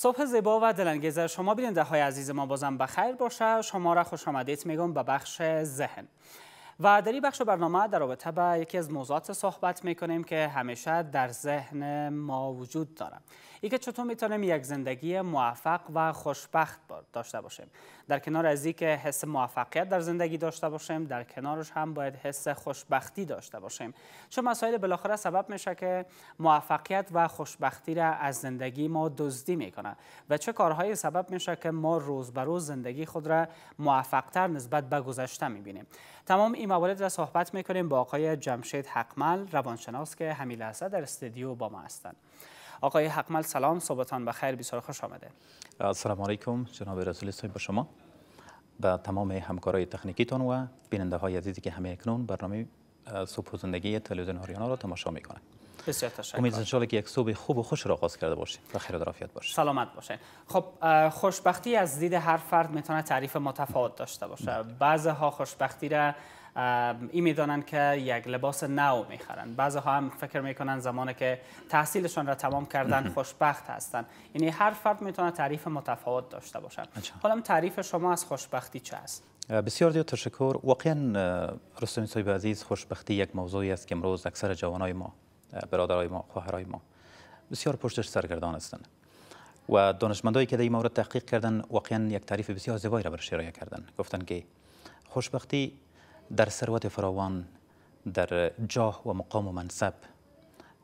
صبح زیبا و دلانگیز شما بیننده های عزیز ما بازم بخیر باشه شما را خوش آمدید میگم به بخش ذهن و در این بخش برنامه در رابطه به یکی از موضوعات صحبت میکنیم که همیشه در ذهن ما وجود داره اینکه چطور میتونیم یک زندگی موفق و خوشبخت داشته باشیم در کنار از که حس موفقیت در زندگی داشته باشیم در کنارش هم باید حس خوشبختی داشته باشیم چه مسائل بالاخره سبب میشه که موفقیت و خوشبختی را از زندگی ما دزدی میکنه و چه کارهایی سبب میشه که ما روز به روز زندگی خود را موفقتر نسبت به گذشته میبینیم تمام این موارد را صحبت میکنیم با آقای جمشید حقمل روانشناس که همین لحظه در استودیو با ما هستند آقای حقمل سلام صبحتان بخیر بسیار خوش آمده السلام علیکم جناب رسول با شما و تمام همکارای تون و بیننده های عزیزی که همه اکنون برنامه صبح و زندگی تلویزیون آریانا را تماشا میکنند بسیار تشکر امید انشاءالله که یک صبح خوب و خوش را آغاز کرده باشید و خیر و سلامت باشین خب خوشبختی از دید هر فرد میتونه تعریف متفاوت داشته باشه بله. ها خوشبختی را این میدانند که یک لباس نو میخرن بعضی ها هم فکر میکنن زمانی که تحصیلشان را تمام کردن خوشبخت هستند یعنی هر فرد میتونه تعریف متفاوت داشته باشند حالا تعریف شما از خوشبختی چه است بسیار زیاد تشکر واقعا رستمی صاحب عزیز خوشبختی یک موضوعی است که امروز اکثر جوانای ما برادرای ما خواهرای ما بسیار پشتش سرگردان هستند و دانشمندایی که در این مورد تحقیق کردن واقعا یک تعریف بسیار زیبایی را برای ارائه کردن گفتن که خوشبختی در ثروت فراوان در جاه و مقام و منصب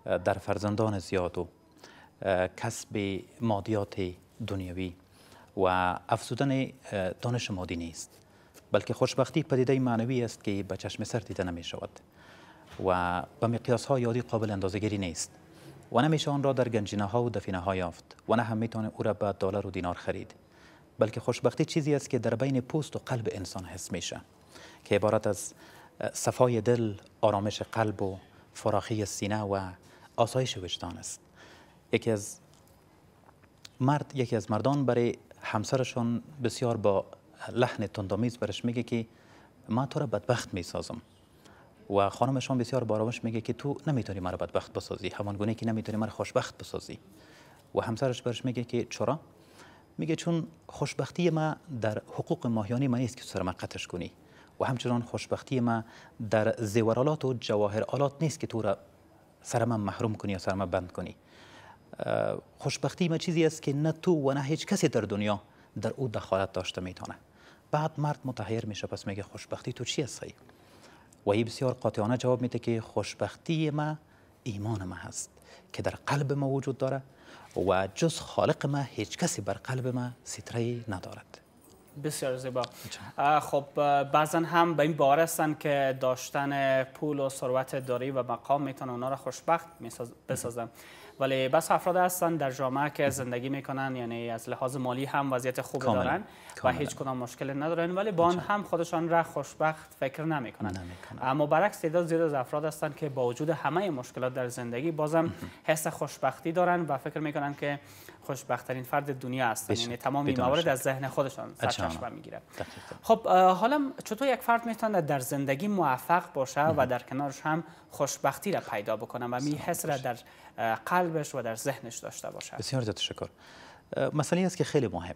در فرزندان زیاد و کسب مادیات دنیوی و افزودن دانش مادی نیست بلکه خوشبختی پدیده معنوی است که به چشم سر دیده نمی شود و به مقیاس ها یادی قابل اندازهگیری نیست و نمیشه آن را در گنجینه ها و دفینه ها یافت و نه هم میتونه او را به دلار و دینار خرید بلکه خوشبختی چیزی است که در بین پوست و قلب انسان حس میشه که عبارت از صفای دل، آرامش قلب و فراخی سینه و آسایش وجدان است یکی از مرد یکی از مردان برای همسرشون بسیار با لحن تندامیز برش میگه که ما تو را بدبخت میسازم و خانمشان بسیار بارامش میگه که تو نمیتونی مرا بدبخت بسازی همان گونه که نمیتونی مرا خوشبخت بسازی و همسرش برش میگه که چرا میگه چون خوشبختی ما در حقوق ماهیانی ما نیست که سر ما کنی و همچنان خوشبختی ما در زیورالات و آلات نیست که تو را سر محروم کنی یا سرما بند کنی خوشبختی ما چیزی است که نه تو و نه هیچ کسی در دنیا در او دخالت داشته میتونه بعد مرد متحیر میشه پس میگه خوشبختی تو چی هستی و ای بسیار قاطعانه جواب میده که خوشبختی ما ایمان ما هست که در قلب ما وجود داره و جز خالق ما هیچ کسی بر قلب ما ستره ندارد بسیار زیبا خب بعضا هم به این باور هستن که داشتن پول و ثروت داری و مقام میتونه اونا را خوشبخت بسازن ولی بس افراد هستن در جامعه که زندگی میکنن یعنی از لحاظ مالی هم وضعیت خوب دارن و هیچ کدام مشکل ندارن ولی با هم خودشان را خوشبخت فکر نمیکنن نمی اما برعکس تعداد زیاد از افراد هستند که با وجود همه مشکلات در زندگی بازم حس خوشبختی دارن و فکر میکنن که ترین فرد دنیا هستن یعنی تمام این موارد از ذهن خودشان سرچشمه میگیرن خب حالا چطور یک فرد میتونه در زندگی موفق باشه و در کنارش هم خوشبختی را پیدا بکنه و می حس را در قلب قلبش و در ذهنش داشته باشه بسیار زیاد شکر مسئله است که خیلی مهم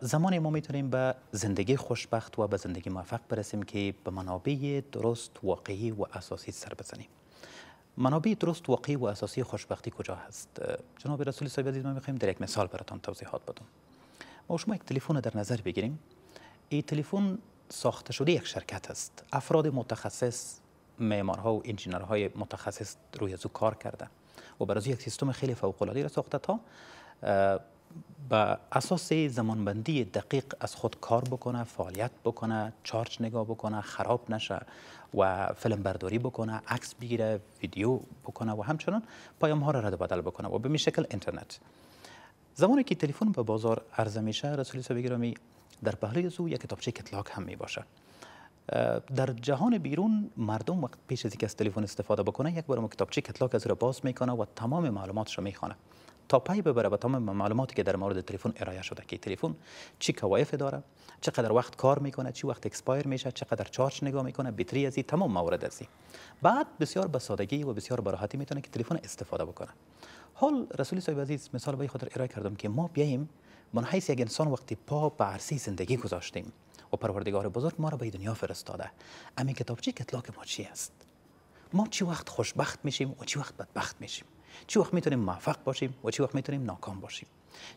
زمانی ما میتونیم به زندگی خوشبخت و به زندگی موفق برسیم که به منابع درست واقعی و اساسی سر بزنیم منابع درست واقعی و اساسی خوشبختی کجا هست جناب رسول صاحب عزیز ما میخوایم در یک مثال براتون توضیحات بدم ما شما یک تلفن در نظر بگیریم این تلفن ساخته شده یک شرکت است افراد متخصص معمارها و انجینرهای متخصص روی او کار کرده. و برای یک سیستم خیلی فوق را ساخته تا به اساس زمانبندی دقیق از خود کار بکنه فعالیت بکنه چارج نگاه بکنه خراب نشه و فیلم برداری بکنه عکس بگیره ویدیو بکنه و همچنان پیام ها را رد بدل بکنه و به می شکل اینترنت زمانی که تلفن به بازار عرضه میشه رسول صاحب در پهلوی زو یک کتابچه کتلاک هم می باشه در جهان بیرون مردم وقت پیش از اینکه از تلفن استفاده بکنه یک بار کتابچه کتلاک از رو باز میکنه و تمام معلوماتش رو میخونه تا پی ببره به تمام معلوماتی که در مورد تلفن ارائه شده که تلفن چی کوایف داره چقدر وقت کار میکنه چی وقت اکسپایر میشه چقدر چارج نگاه میکنه بیتری ازی تمام موارد ازی بعد بسیار به سادگی و بسیار به راحتی میتونه که تلفن استفاده بکنه حال رسول صاحب عزیز مثال به خاطر ارائه کردم که ما بیایم من حیث یک انسان وقتی پا به عرصه زندگی گذاشتیم و پروردگار بزرگ ما را به دنیا فرستاده کتاب کتابچی کتلاک ما چی است ما چی وقت خوشبخت میشیم و چی وقت بدبخت میشیم چی وقت میتونیم موفق باشیم و چی وقت میتونیم ناکام باشیم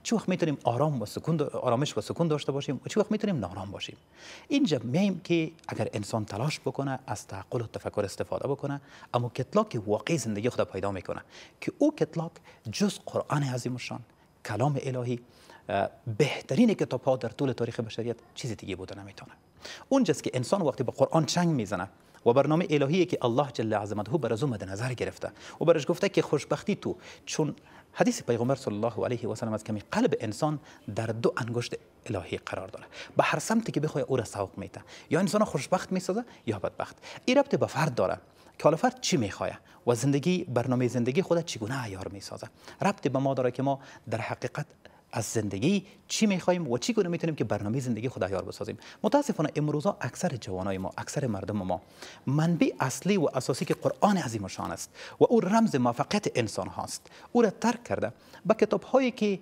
چی وقت میتونیم آرام و سکون آرامش و سکون داشته باشیم و چی وقت میتونیم نارام باشیم اینجا میایم که اگر انسان تلاش بکنه از تعقل و تفکر استفاده بکنه اما کتلاک واقعی زندگی خود پیدا میکنه که او کتلاک جز قرآن عظیم شان کلام الهی بهترین کتاب ها در طول تاریخ بشریت چیز دیگه بوده نمیتونه اونجاست که انسان وقتی با قرآن چنگ میزنه و برنامه الهی که الله جل عظمته بر از مد نظر گرفته و برش گفته که خوشبختی تو چون حدیث پیغمبر صلی الله علیه و سلم از کمی قلب انسان در دو انگشت الهی قرار داره به هر سمتی که بخوای او را سوق میته یا انسان خوشبخت میسازه یا بدبخت این ربط به فرد داره که حالا فرد چی میخواه و زندگی برنامه زندگی خودت چگونه عیار میسازه ربط به ما داره که ما در حقیقت از زندگی چی میخوایم و چی گونه میتونیم که برنامه زندگی یار بسازیم متاسفانه امروزه اکثر جوانای ما اکثر مردم ما منبع اصلی و اساسی که قرآن عظیم شان است و او رمز موفقیت انسان هاست او را ترک کرده با کتاب هایی که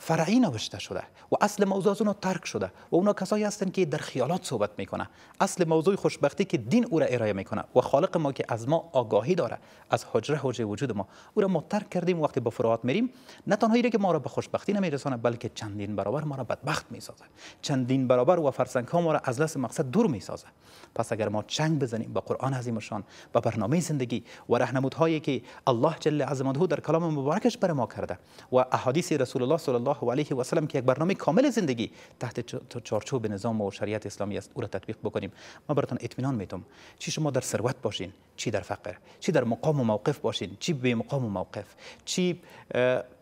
فرعی نوشته شده و اصل موضوع از ترک شده و اونا کسایی هستند که در خیالات صحبت میکنه اصل موضوع خوشبختی که دین او را ارائه میکنه و خالق ما که از ما آگاهی داره از حجره حجره وجود ما او را ما کردیم وقتی با فرات میریم نه تنها که ما را به خوشبختی میرساند بلکه چندین برابر ما را بدبخت میسازد چندین برابر و فرسنگ ها ما را از لس مقصد دور میسازد پس اگر ما چنگ بزنیم به قرآن شان به برنامه زندگی و هایی که الله جل عظمته در کلام مبارکش بر ما کرده و احادیث رسول الله صلی الله علیه و سلم که یک برنامه کامل زندگی تحت چارچوب نظام و شریعت اسلامی است او را تطبیق بکنیم ما براتان اطمینان میتم چی شما در ثروت باشین چی در فقر چی در مقام و موقف باشین چی به مقام و موقف چی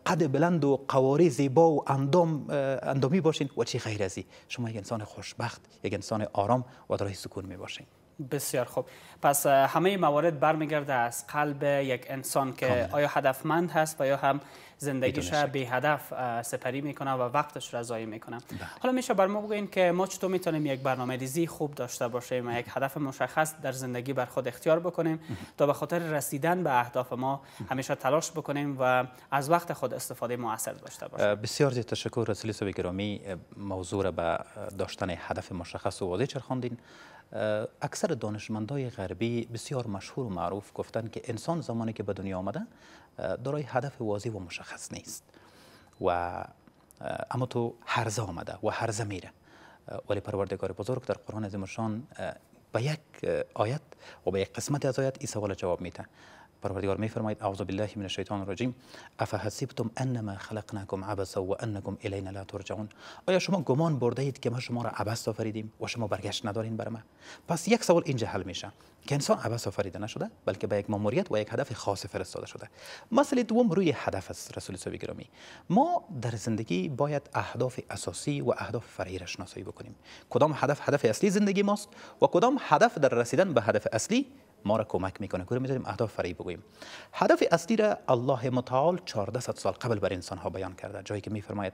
قد بلند و قواره زیبا و اندام اندامی باشین و چی غیر ازی شما یک انسان خوشبخت یک انسان آرام و در سکون می باشین بسیار خوب پس همه موارد برمیگرده از قلب یک انسان که خب. آیا هدفمند هست و یا هم زندگیش به هدف سپری میکنه و وقتش را ضایع میکنه بله. حالا میشه بر ما بگوین که ما چطور میتونیم یک برنامه ریزی خوب داشته باشیم و یک هدف مشخص در زندگی بر خود اختیار بکنیم تا به خاطر رسیدن به اهداف ما همیشه تلاش بکنیم و از وقت خود استفاده موثر داشته باشیم بسیار زیاد تشکر رسول گرامی موضوع به داشتن هدف مشخص و واضح چرخاندین اکثر دانشمندای غربی بسیار مشهور و معروف گفتند که انسان زمانی که به دنیا آمده دارای هدف واضح و مشخص نیست و اما تو هرزه آمده و هرزه میره ولی پروردگار بزرگ در قرآن عظیم به یک آیت و به یک قسمت از آیت این سوال جواب میده پروردگار میفرماید اعوذ بالله من الشیطان الرجیم افحسبتم انما خلقناکم عبثا و انکم الینا لا ترجعون آیا شما گمان برده اید که ما شما را عبث آفریدیم و شما برگشت ندارین بر ما پس یک سوال اینجا حل میشه که انسان عبث آفریده نشده بلکه با یک ماموریت و یک هدف خاص فرستاده شده مسئله دوم روی هدف است رسول صلی گرامی ما در زندگی باید اهداف اساسی و اهداف فرعی را شناسایی بکنیم کدام هدف هدف اصلی زندگی ماست و کدام هدف در رسیدن به هدف اصلی ما را کمک میکنه که میذاریم اهداف فری بگوییم هدف اصلی را الله متعال 1400 سال قبل بر انسان ها بیان کرده جایی که میفرماید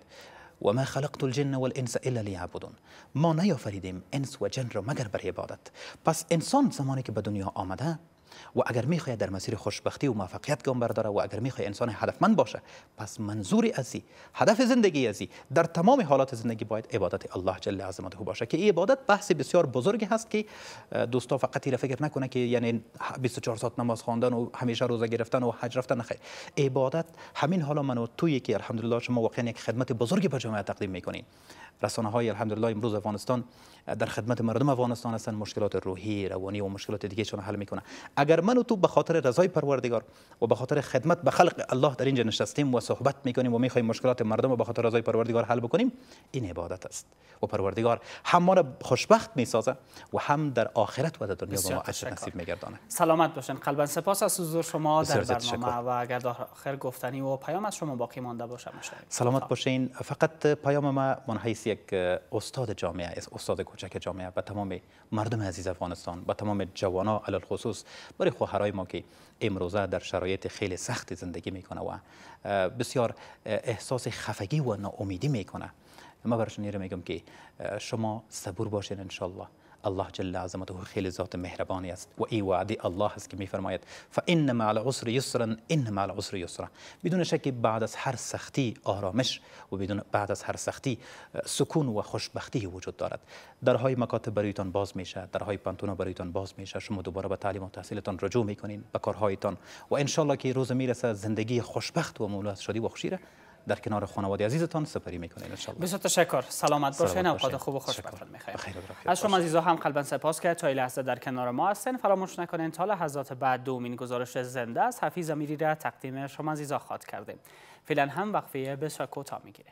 و ما خلقت الجن والانس الا لیعبدون ما نیافریدیم انس و جن را مگر برای عبادت پس انسان زمانی که به دنیا آمده و اگر میخواید در مسیر خوشبختی و موفقیت گام برداره و اگر میخوای انسان هدفمند باشه پس منظور ازی هدف زندگی ازی در تمام حالات زندگی باید عبادت الله جل عظمته باشه که عبادت بحث بسیار بزرگی هست که دوستا فقط را فکر نکنه که یعنی 24 ساعت نماز خواندن و همیشه روزه گرفتن و حج رفتن نخیر عبادت همین حالا من و توی که الحمدلله شما واقعا یک خدمت بزرگی به جامعه تقدیم میکنین رسانه های الحمدلله امروز افغانستان در خدمت مردم افغانستان هستن مشکلات روحی روانی و مشکلات دیگه چون حل میکنه اگر من و تو به خاطر رضای پروردگار و به خاطر خدمت به خلق الله در اینجا نشستیم و صحبت میکنیم و میخوایم مشکلات مردم رو به خاطر رضای پروردگار حل بکنیم این عبادت است و پروردگار هم ما را خوشبخت میسازه و هم در آخرت و در دنیا ما اجر نصیب میگردانه سلامت باشین قلبا سپاس از حضور شما در برنامه و اگر در آخر گفتنی و پیام از شما باقی مانده باشه سلامت خب. باشین فقط پیام ما منحیث یک استاد جامعه است استاد کوچک جامعه به تمام مردم عزیز افغانستان به تمام جوانان علل خصوص برای خواهرای ما که امروزه در شرایط خیلی سخت زندگی میکنه و بسیار احساس خفگی و ناامیدی میکنه ما برشون میگم که شما صبور باشین انشالله الله جل عظمته خیلی ذات مهربانی است و ای وعده الله است که میفرماید فان مع العسر یسرا ان مع العسر یسرا بدون شک بعد از هر سختی آرامش و بدون بعد از هر سختی سکون و خوشبختی وجود دارد درهای مکاتب برایتان باز میشه درهای پانتونا برایتان باز میشه شما دوباره به تعلیم و تحصیلتان رجوع میکنین به کارهایتان و ان که روز میرسه زندگی خوشبخت و مولا شدی و را در کنار خانواده عزیزتان سپری میکنین ان بسیار تشکر سلامت باشین اوقات خوب و خوش میخوایم از شما عزیزا هم قلبا سپاس که تا لحظه در کنار ما هستین فراموش نکنین تا لحظات بعد دومین گزارش زنده از حفیظ امیری را تقدیم شما عزیزا خواهد کردیم فعلا هم وقفه بسیار کوتاه میگیره